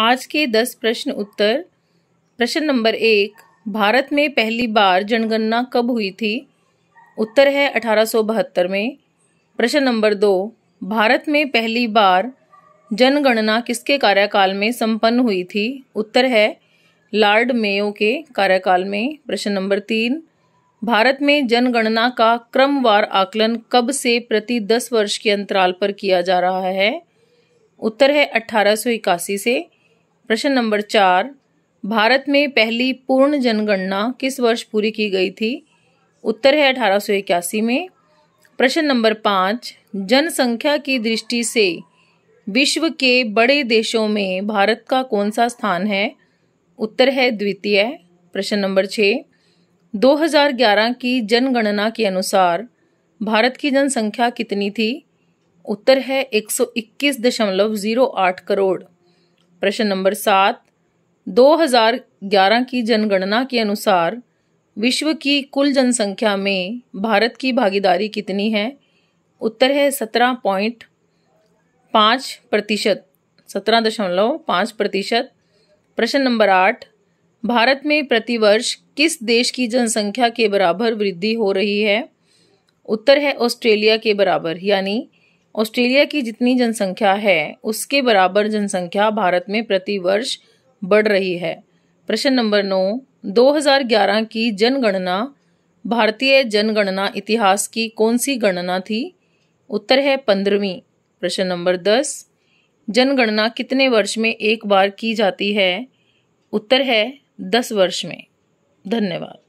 आज के दस प्रश्न उत्तर प्रश्न नंबर एक भारत में पहली बार जनगणना कब हुई थी उत्तर है अठारह में प्रश्न नंबर दो भारत में पहली बार जनगणना किसके कार्यकाल में संपन्न हुई थी उत्तर है लॉर्ड मेयो के कार्यकाल में प्रश्न नंबर तीन भारत में जनगणना का क्रमवार आकलन कब से प्रति दस वर्ष के अंतराल पर किया जा रहा है उत्तर है अठारह से प्रश्न नंबर चार भारत में पहली पूर्ण जनगणना किस वर्ष पूरी की गई थी उत्तर है अठारह में प्रश्न नंबर पाँच जनसंख्या की दृष्टि से विश्व के बड़े देशों में भारत का कौन सा स्थान है उत्तर है द्वितीय प्रश्न नंबर छः 2011 की जनगणना के अनुसार भारत की जनसंख्या कितनी थी उत्तर है 121.08 करोड़ प्रश्न नंबर सात 2011 की जनगणना के अनुसार विश्व की कुल जनसंख्या में भारत की भागीदारी कितनी है उत्तर है सत्रह पॉइंट पाँच प्रतिशत सत्रह दशमलव पाँच प्रतिशत प्रश्न नंबर आठ भारत में प्रतिवर्ष किस देश की जनसंख्या के बराबर वृद्धि हो रही है उत्तर है ऑस्ट्रेलिया के बराबर यानी ऑस्ट्रेलिया की जितनी जनसंख्या है उसके बराबर जनसंख्या भारत में प्रति वर्ष बढ़ रही है प्रश्न नंबर नौ 2011 की जनगणना भारतीय जनगणना इतिहास की कौन सी गणना थी उत्तर है पंद्रहवीं प्रश्न नंबर दस जनगणना कितने वर्ष में एक बार की जाती है उत्तर है दस वर्ष में धन्यवाद